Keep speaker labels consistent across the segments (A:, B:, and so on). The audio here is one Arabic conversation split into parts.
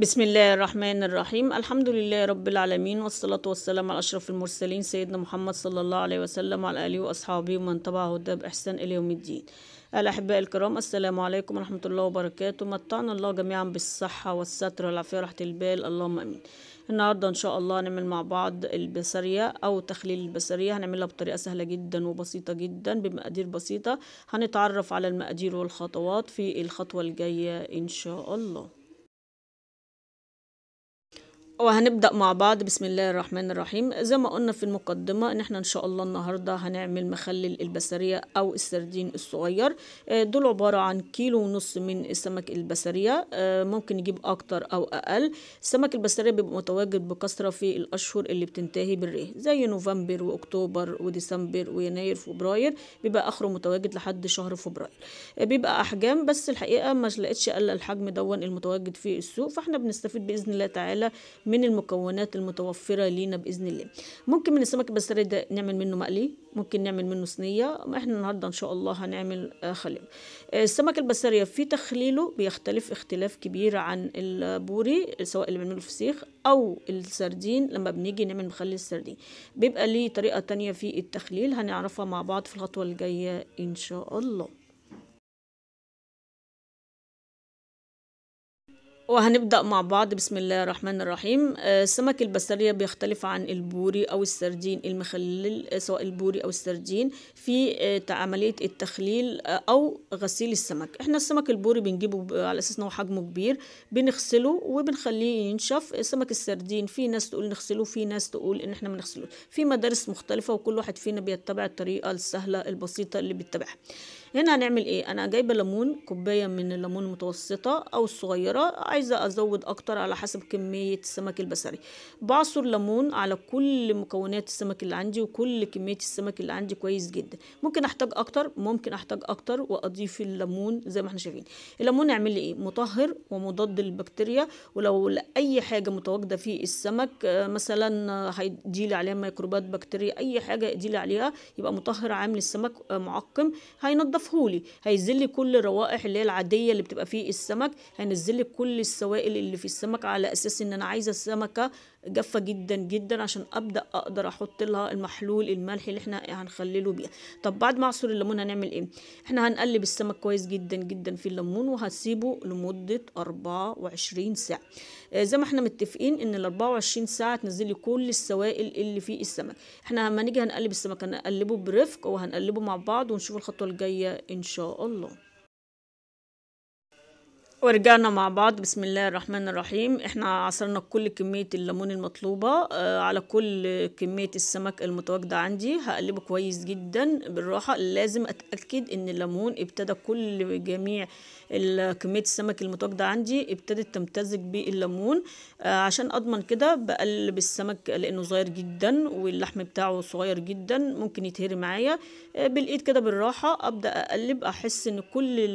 A: بسم الله الرحمن الرحيم الحمد لله رب العالمين والصلاة والسلام على أشرف المرسلين سيدنا محمد صلى الله عليه وسلم وعلى آله وأصحابه ومن تبعه ده بإحسان إلى يوم الدين الأحباء الكرام السلام عليكم ورحمة الله وبركاته متعنا الله جميعا بالصحة والستر والعافية وراحة البال اللهم أمين النهاردة إن شاء الله هنعمل مع بعض البصرية أو تخليل البصرية هنعملها بطريقة سهلة جدا وبسيطة جدا بمقادير بسيطة هنتعرف على المقادير والخطوات في الخطوة الجاية إن شاء الله وهنبدأ مع بعض بسم الله الرحمن الرحيم زي ما قلنا في المقدمة ان احنا ان شاء الله النهاردة هنعمل مخلل البسرية او السردين الصغير آه، دول عبارة عن كيلو ونص من السمك البسرية آه، ممكن نجيب اكتر او اقل السمك البسرية بيبقى متواجد بكثرة في الاشهر اللي بتنتهي بالريه زي نوفمبر واكتوبر وديسمبر ويناير فبراير بيبقى اخره متواجد لحد شهر فبراير آه، بيبقى احجام بس الحقيقة ما لقيتش الا الحجم دون المتواجد في السوق فاحنا بنستفيد باذن الله تعالى من المكونات المتوفرة لينا بإذن الله ممكن من السمك البساري ده نعمل منه مقلي ممكن نعمل منه صينية احنا النهاردة إن شاء الله هنعمل آه، خليل آه، السمك البسارية في تخليله بيختلف اختلاف كبير عن البوري سواء اللي بنعمله فسيخ أو السردين لما بنيجي نعمل مخلي السردين بيبقى ليه طريقة تانية في التخليل هنعرفها مع بعض في الخطوة الجاية إن شاء الله وهنبدأ مع بعض بسم الله الرحمن الرحيم السمك آه، البسرية بيختلف عن البوري أو السردين المخلل آه، سواء البوري أو السردين في آه، عملية التخليل أو غسيل السمك احنا السمك البوري بنجيبه على أساس إن هو حجمه كبير بنغسله وبنخليه ينشف سمك السردين في ناس تقول نغسله في ناس تقول إن احنا ما نغسلوش في مدارس مختلفة وكل واحد فينا بيتبع الطريقة السهلة البسيطة اللي بيتبعها هنا هنعمل ايه انا جايبه ليمون كوبايه من الليمون المتوسطه او الصغيره عايزه ازود اكتر على حسب كميه السمك البصري بعصر ليمون على كل مكونات السمك اللي عندي وكل كميه السمك اللي عندي كويس جدا ممكن احتاج اكتر ممكن احتاج اكتر واضيف الليمون زي ما احنا شايفين الليمون يعمل لي ايه مطهر ومضاد للبكتيريا ولو اي حاجه متواجده في السمك آه، مثلا آه، هيديلي عليها ميكروبات بكتيريا اي حاجه يديلي عليها يبقى مطهر عامل السمك آه، معقم هينضف نضفهولي هينزل لي كل الروائح اللي هي العاديه اللي بتبقى فيه السمك هينزل لي كل السوائل اللي في السمك على اساس ان انا عايزه السمكه جافه جدا جدا عشان ابدا اقدر احط لها المحلول الملح اللي احنا هنخلله بيه طب بعد ما اعصر الليمون هنعمل ايه احنا هنقلب السمك كويس جدا جدا في الليمون وهسيبه لمده 24 ساعه آه زي ما احنا متفقين ان ال 24 ساعه تنزلي كل السوائل اللي في السمك احنا لما نيجي هنقلب السمك هنقلبه برفق وهنقلبه مع بعض ونشوف الخطوه الجايه ان شاء الله ورجعنا مع بعض بسم الله الرحمن الرحيم احنا عصرنا كل كمية الليمون المطلوبة آه، على كل كمية السمك المتواجدة عندي هقلبه كويس جدا بالراحة لازم اتأكد ان الليمون ابتدى كل جميع كمية السمك المتواجدة عندي ابتدت تمتزج بالليمون آه، عشان اضمن كده بقلب السمك لانه صغير جدا واللحم بتاعه صغير جدا ممكن يتهري معايا آه، بالايد كده بالراحة ابدأ اقلب احس ان كل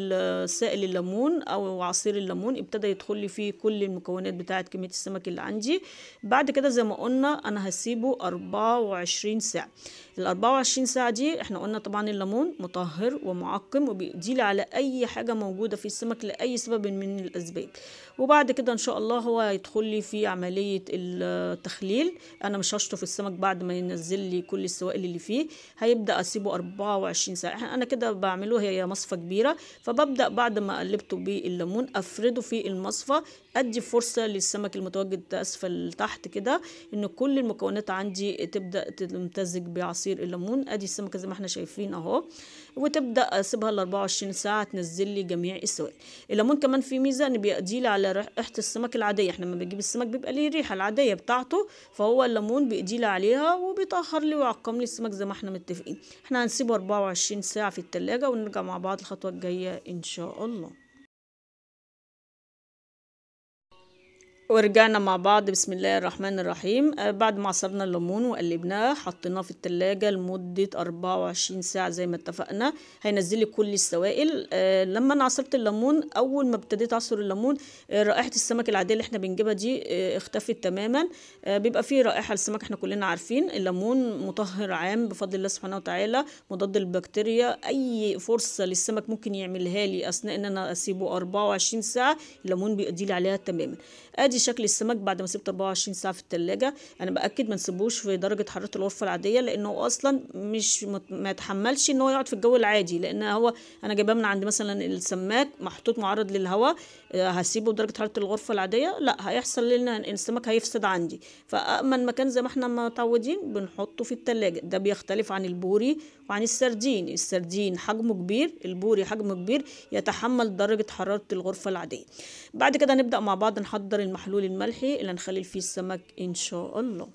A: سائل الليمون او عصير الليمون ابتدى يدخل لي فيه كل المكونات بتاعه كميه السمك اللي عندي بعد كده زي ما قلنا انا هسيبه 24 ساعه ال 24 ساعه دي احنا قلنا طبعا الليمون مطهر ومعقم وبيقضي على اي حاجه موجوده في السمك لاي سبب من الاسباب وبعد كده ان شاء الله هو هيدخل لي في عمليه التخليل انا مش هشطف السمك بعد ما ينزل لي كل السوائل اللي فيه هيبدا اسيبه 24 ساعه انا كده بعمله هي مصفه كبيره فببدا بعد ما قلبته بالليمون الصابون افرده في المصفى ادي فرصه للسمك المتواجد اسفل تحت كده ان كل المكونات عندي تبدا تمتزج بعصير الليمون ادي السمكه زي ما احنا شايفين اهو وتبدا اسيبها ل 24 ساعه تنزل لي جميع السوائل الليمون كمان فيه ميزه ان بيقضي لي على ريحه السمك العاديه احنا لما بنجيب السمك بيبقى ليه الريحه العاديه بتاعته فهو الليمون بيقضي لي عليها وبيطهر لي ويعقم لي السمك زي ما احنا متفقين احنا هنسيبه 24 ساعه في التلاجة ونرجع مع بعض الخطوه الجايه ان شاء الله ورجعنا مع بعض بسم الله الرحمن الرحيم آه، بعد ما عصرنا الليمون وقلبناه حطيناه في التلاجة لمدة 24 ساعة زي ما اتفقنا هينزلي كل السوائل آه، لما انا عصرت الليمون اول ما ابتديت اعصر الليمون آه، رائحة السمك العادية اللي احنا بنجيبها دي اختفت تماما بيبقى فيه رائحة السمك احنا كلنا عارفين الليمون مطهر عام بفضل الله سبحانه وتعالى مضاد للبكتيريا اي فرصة للسمك ممكن يعملها لي اثناء ان انا اسيبه 24 ساعة الليمون بيقضي عليها تماما ادي شكل السمك بعد ما سبت 24 ساعه في الثلاجه انا باكد ما نسيبوش في درجه حراره الغرفه العاديه لانه اصلا مش ما يتحملش ان هو يقعد في الجو العادي لان هو انا جايباه من عند مثلا السماك محطوط معرض للهواء هسيبه درجة حراره الغرفه العاديه لا هيحصل لنا ان السمك هيفسد عندي فأأمن مكان زي ما احنا متعودين بنحطه في التلاجة ده بيختلف عن البوري وعن السردين السردين حجمه كبير البوري حجمه كبير يتحمل درجه حراره الغرفه العاديه بعد كده نبدأ مع بعض نحضر المحلول الملحي اللي هنخلي فيه السمك ان شاء الله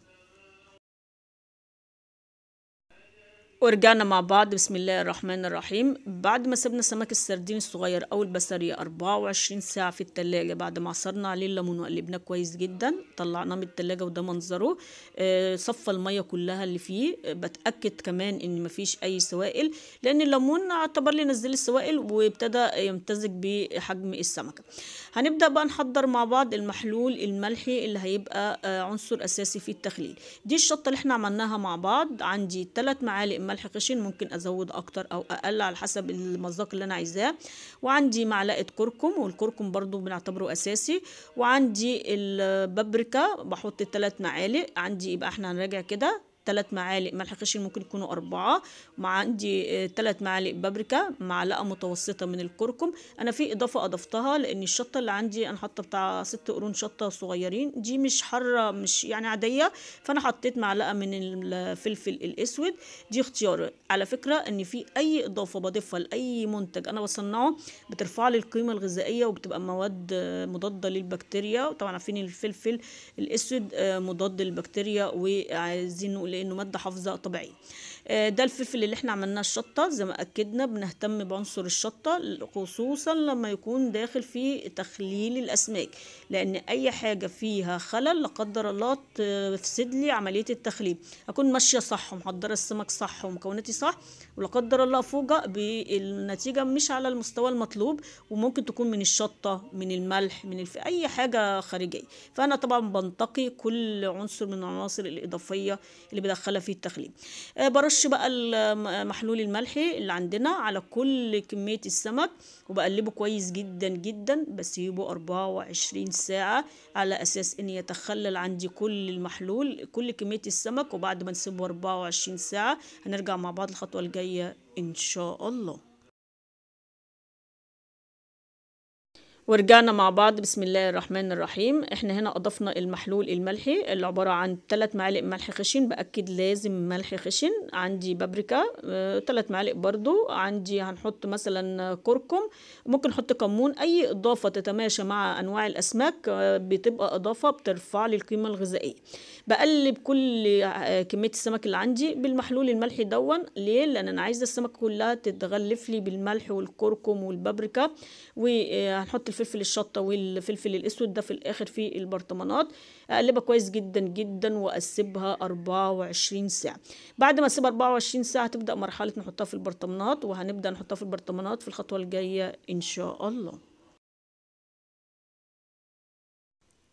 A: ورجعنا مع بعض بسم الله الرحمن الرحيم بعد ما سيبنا سمك السردين الصغير او البسرية 24 ساعة في التلاجة بعد ما عصرنا عليه الليمون وقلبناه كويس جدا طلعناه من التلاجة وده منظره آه، صفى المية كلها اللي فيه آه، بتأكد كمان ان مفيش اي سوائل لان الليمون اعتبر لي نزل السوائل وابتدى يمتزج بحجم السمكة هنبدأ بقى نحضر مع بعض المحلول الملحي اللي هيبقى آه، عنصر اساسي في التخليل دي الشطة اللي احنا عملناها مع بعض عندي 3 معالق ملح ممكن ازود اكتر او اقل على حسب المذاق اللي انا عايزاه وعندي معلقه كركم والكركم برضو بنعتبره اساسي وعندي البابريكا بحط ثلاث معالق عندي يبقى احنا هنراجع كده ثلاث معالق ملح خشن ممكن يكونوا أربعة مع عندي آه، ثلاث معالق بابريكا معلقة متوسطة من الكركم أنا في إضافة أضفتها لأن الشطة اللي عندي أنا حاطة بتاع ست قرون شطة صغيرين دي مش حارة مش يعني عادية فأنا حطيت معلقة من الفلفل الأسود دي اختيار على فكرة إن في أي إضافة بضيفها لأي منتج أنا بصنعه بترفع لي القيمة الغذائية وبتبقى مواد آه، مضادة للبكتيريا طبعا عارفين الفلفل الأسود آه، مضاد للبكتيريا وعايزين نقول لانه ماده حافظه طبيعيه آه، ده الفلفل اللي احنا عملناه الشطة زي ما اكدنا بنهتم بعنصر الشطة خصوصا لما يكون داخل في تخليل الاسماك لان اي حاجة فيها خلل لا قدر الله تفسد لي عملية التخليل اكون ماشية صح ومحضرة السمك صح ومكوناتي صح ولا قدر الله فوجة بالنتيجة مش على المستوى المطلوب وممكن تكون من الشطة من الملح من الف... اي حاجة خارجية فانا طبعا بنتقي كل عنصر من العناصر الاضافية اللي بدخلها في التخليل آه، برش بقى المحلول الملحي اللي عندنا على كل كمية السمك وبقلبه كويس جدا جدا بسيبه 24 ساعة على أساس إن يتخلل عندي كل المحلول كل كمية السمك وبعد ما نسيبه 24 ساعة هنرجع مع بعض الخطوة الجاية إن شاء الله ورجعنا مع بعض بسم الله الرحمن الرحيم احنا هنا اضفنا المحلول الملحي اللي عباره عن 3 معالق ملح خشن باكد لازم ملح خشن عندي بابريكا 3 آه، معالق برضو عندي هنحط مثلا كركم ممكن نحط كمون اي اضافه تتماشى مع انواع الاسماك آه، بتبقى اضافه بترفع لي القيمه الغذائيه بقلب كل آه، كميه السمك اللي عندي بالمحلول الملحي دون ليه لان انا عايزه السمك كلها تتغلف لي بالملح والكركم والبابريكا وهنحط آه، الفلفل الشطه والفلفل الاسود ده في الاخر في البرطمانات اقلبها كويس جدا جدا واسيبها 24 ساعه بعد ما اسيبها 24 ساعه تبدا مرحله نحطها في البرطمانات وهنبدا نحطها في البرطمانات في الخطوه الجايه ان شاء الله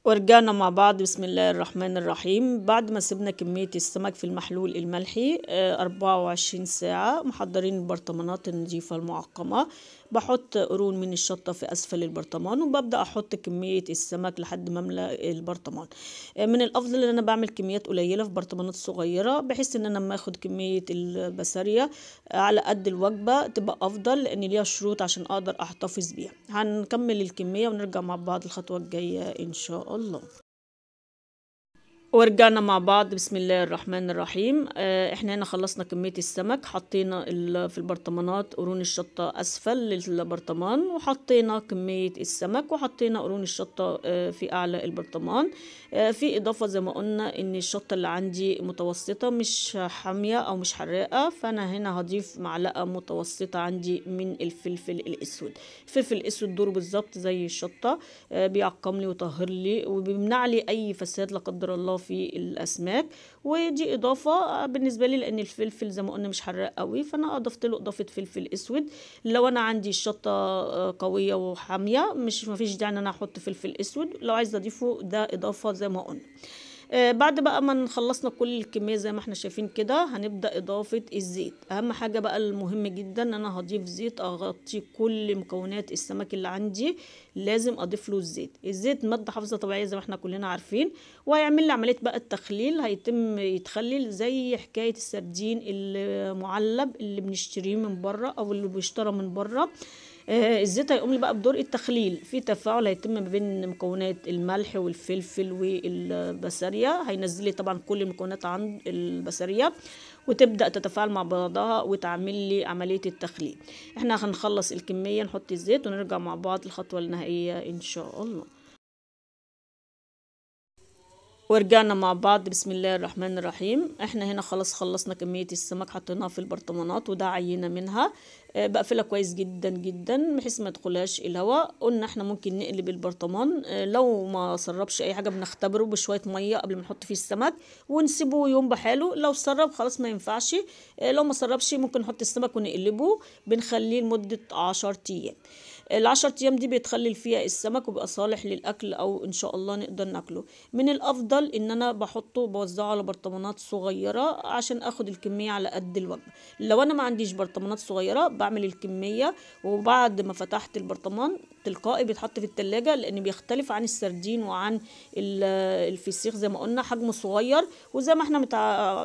A: ورجعنا مع بعض بسم الله الرحمن الرحيم بعد ما سيبنا كمية السمك في المحلول الملحي آه، أربعة ساعة محضرين البرطمانات النظيفة المعقمة بحط قرون من الشطة في أسفل البرطمان وببدأ أحط كمية السمك لحد ما أملى البرطمان آه، من الأفضل إن أنا بعمل كميات قليلة في برطمانات صغيرة بحيث إن أنا لما آخد كمية البسارية آه، على قد الوجبة تبقى أفضل لأن ليها شروط عشان أقدر أحتفظ بيها هنكمل الكمية ونرجع مع بعض الخطوة الجاية إن شاء الله ورجعنا مع بعض بسم الله الرحمن الرحيم آه، احنا هنا خلصنا كمية السمك حطينا في البرطمانات قرون الشطة اسفل للبرطمان وحطينا كمية السمك وحطينا قرون الشطة آه، في اعلى البرطمان آه، في اضافة زي ما قلنا ان الشطة اللي عندي متوسطة مش حامية او مش حراقة فانا هنا هضيف معلقة متوسطة عندي من الفلفل الاسود الفلفل الاسود دوره بالظبط زي الشطة بيعقم لي وطهر لي وبيمنع لي اي فساد لا قدر الله في الاسماك ودي اضافه آه، بالنسبه لي لان الفلفل زي ما قلنا مش حراق قوي فانا اضفت له اضافه فلفل اسود لو انا عندي الشطه آه، قويه وحاميه مش مفيش داعي ان انا احط فلفل اسود لو عايزه اضيفه ده اضافه زي ما قلنا آه، بعد بقى ما خلصنا كل الكميه زي ما احنا شايفين كده هنبدا اضافه الزيت اهم حاجه بقى المهم جدا ان انا هضيف زيت اغطي كل مكونات السمك اللي عندي لازم اضيف له الزيت الزيت ماده حافظه طبيعيه زي ما احنا كلنا عارفين وهيعمل لي عمليه بقى التخليل هيتم يتخلل زي حكايه السردين المعلب اللي بنشتريه من بره او اللي بيشترى من بره آه، الزيت هيقوم لي بقى بدور التخليل في تفاعل هيتم ما بين مكونات الملح والفلفل والبسارية هينزل لي طبعا كل المكونات عند البسارية وتبدأ تتفاعل مع بعضها وتعمل لي عملية التخليل احنا هنخلص الكمية نحط الزيت ونرجع مع بعض الخطوة النهائية ان شاء الله ورجعنا مع بعض بسم الله الرحمن الرحيم احنا هنا خلاص خلصنا كمية السمك حطيناها في البرطمانات وده عينة منها آه، بقفلها كويس جدا جدا بحيث ما يدخلهاش الهواء قلنا احنا ممكن نقلب البرطمان آه، لو ما سربش اي حاجه بنختبره بشويه ميه قبل ما نحط فيه السمك ونسيبه يوم بحاله لو سرب خلاص ما ينفعش آه، لو ما سربش ممكن نحط السمك ونقلبه بنخليه لمده 10 ايام العشر ايام دي بيتخلل فيها السمك وبيبقى صالح للاكل او ان شاء الله نقدر ناكله من الافضل ان انا بحطه بوزعه على برطمانات صغيره عشان اخد الكميه على قد الوجبه لو انا ما عنديش برطمانات صغيره بعمل الكميه وبعد ما فتحت البرطمان تلقائي بيتحط في التلاجة لان بيختلف عن السردين وعن الفسيخ زي ما قلنا حجمه صغير وزي ما احنا متع...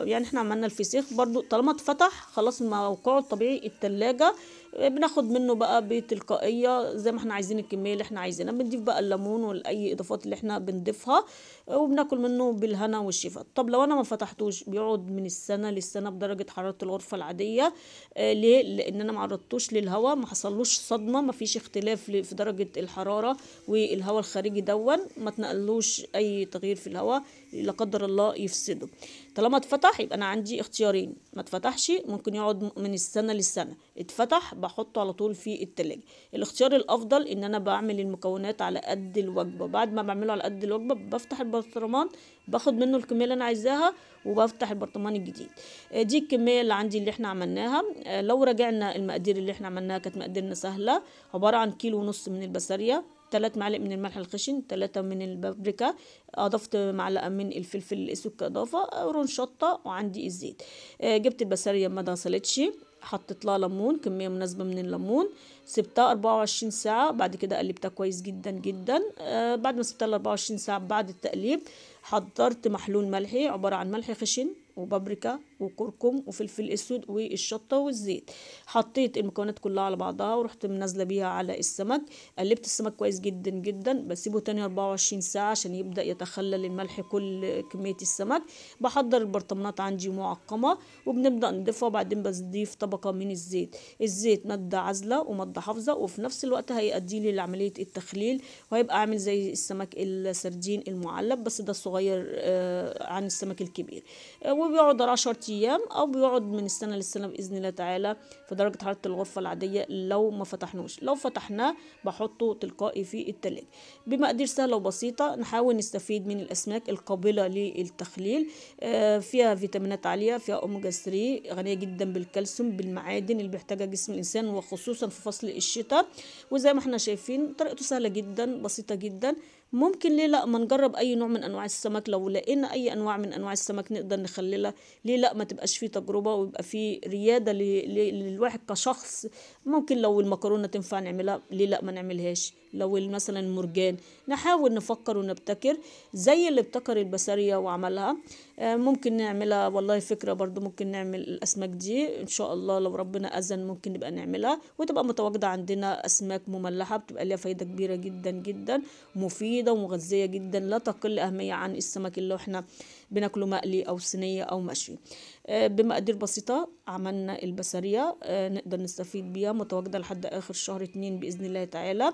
A: يعني احنا عملنا الفسيخ برضو طالما اتفتح خلاص موقعه الطبيعي التلاجة بناخد منه بقى بتلقائيه زي ما احنا عايزين الكميه اللي احنا عايزينها بنضيف بقى الليمون واي اضافات اللي احنا بنضيفها وبناكل منه بالهنا والشفاء طب لو انا ما فتحتوش بيقعد من السنه للسنه بدرجه حراره الغرفه العاديه آه، ليه لان انا ما عرضتوش للهواء ما حصلوش صدمه ما فيش اختلاف في درجه الحراره والهواء الخارجي دون ما تنقلوش اي تغيير في الهواء لا قدر الله يفسده طالما اتفتح يبقى انا عندي اختيارين ما اتفتحش ممكن يقعد من السنه للسنه اتفتح بحطه على طول في التلاجة الاختيار الافضل ان انا بعمل المكونات على قد الوجبه بعد ما بعمله على قد الوجبه بفتح البرطمان باخد منه الكميه اللي انا عايزاها وبفتح البرطمان الجديد آه، دي الكميه اللي عندي اللي احنا عملناها آه، لو راجعنا المقادير اللي احنا عملناها كانت مقاديرنا سهله عباره عن كيلو ونص من البسريه ثلاث معالق من الملح الخشن ثلاثة من البابريكا أضفت معلقة من الفلفل الأسود كإضافة قرون شطة وعندي الزيت آه، جبت البسارية ما غسلتش حطيت لها ليمون كميه مناسبه من الليمون سبتها 24 ساعه بعد كده قلبتها كويس جدا جدا آه، بعد ما سبتها 24 ساعه بعد التقليب حضرت محلول ملحي عباره عن ملح خشن وبابريكا وكركم وفلفل اسود والشطه والزيت حطيت المكونات كلها على بعضها ورحت منزله بيها على السمك قلبت السمك كويس جدا جدا بسيبه تاني 24 ساعه عشان يبدا يتخلل الملح كل كميه السمك بحضر البرطمانات عندي معقمه وبنبدا نضيفها وبعدين بضيف طبقه من الزيت الزيت ماده عازله وماده حافظه وفي نفس الوقت هيؤدي لي لعمليه التخليل وهيبقى عامل زي السمك السردين المعلب بس ده صغير آه، عن السمك الكبير آه، وبيقعد 10 ايام او بيقعد من السنه للسنه باذن الله تعالى في درجه حراره الغرفه العاديه لو ما فتحناهوش لو فتحناه بحطه تلقائي في التلاجة بمقادير سهله وبسيطه نحاول نستفيد من الاسماك القابله للتخليل آه، فيها فيتامينات عاليه فيها اوميجا 3 غنيه جدا بالكالسيوم بالمعادن اللي بيحتاجها جسم الانسان وخصوصا في فصل الشتاء وزي ما احنا شايفين طريقته سهله جدا بسيطه جدا ممكن ليه لا ما نجرب اي نوع من انواع السمك لو لقينا اي انواع من انواع السمك نقدر نخللها ليه لا ما تبقاش فيه تجربه ويبقى فيه رياده للواحد كشخص ممكن لو المكرونه تنفع نعملها ليه لا ما نعملهاش لو مثلا المرجان نحاول نفكر ونبتكر زي اللي ابتكر البساريه وعملها آه، ممكن نعملها والله فكرة برضو ممكن نعمل الأسماك دي إن شاء الله لو ربنا أذن ممكن نبقى نعملها وتبقى متواجدة عندنا أسماك مملحة بتبقى ليها فايدة كبيرة جدا جدا مفيدة ومغذية جدا لا تقل أهمية عن السمك اللي احنا بناكله مقلي أو صينية أو مشوي آه، بمقادير بسيطة عملنا البسارية آه، نقدر نستفيد بيها متواجدة لحد آخر شهر اتنين بإذن الله تعالى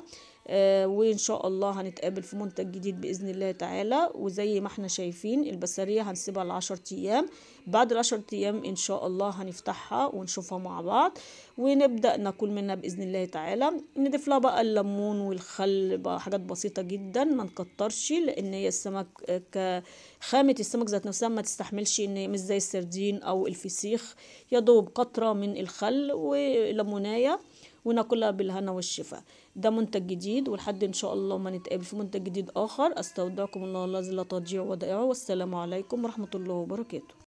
A: آه، وان شاء الله هنتقابل في منتج جديد باذن الله تعالى وزي ما احنا شايفين البسارية هنسيبها لعشر ايام بعد العشر ايام ان شاء الله هنفتحها ونشوفها مع بعض ونبدأ ناكل منها باذن الله تعالى نضيف لها بقى الليمون والخل بقى حاجات بسيطة جدا ما نكترش لان هي السمك آه، خامة السمك ذات نفسها ما تستحملش ان مش زي السردين او الفسيخ يا دوب قطرة من الخل وليموناية وناكلها بالهنا والشفاء ده منتج جديد ولحد ان شاء الله ما نتقابل في منتج جديد اخر استودعكم الله الذي لا تضيع ودائعه والسلام عليكم ورحمه الله وبركاته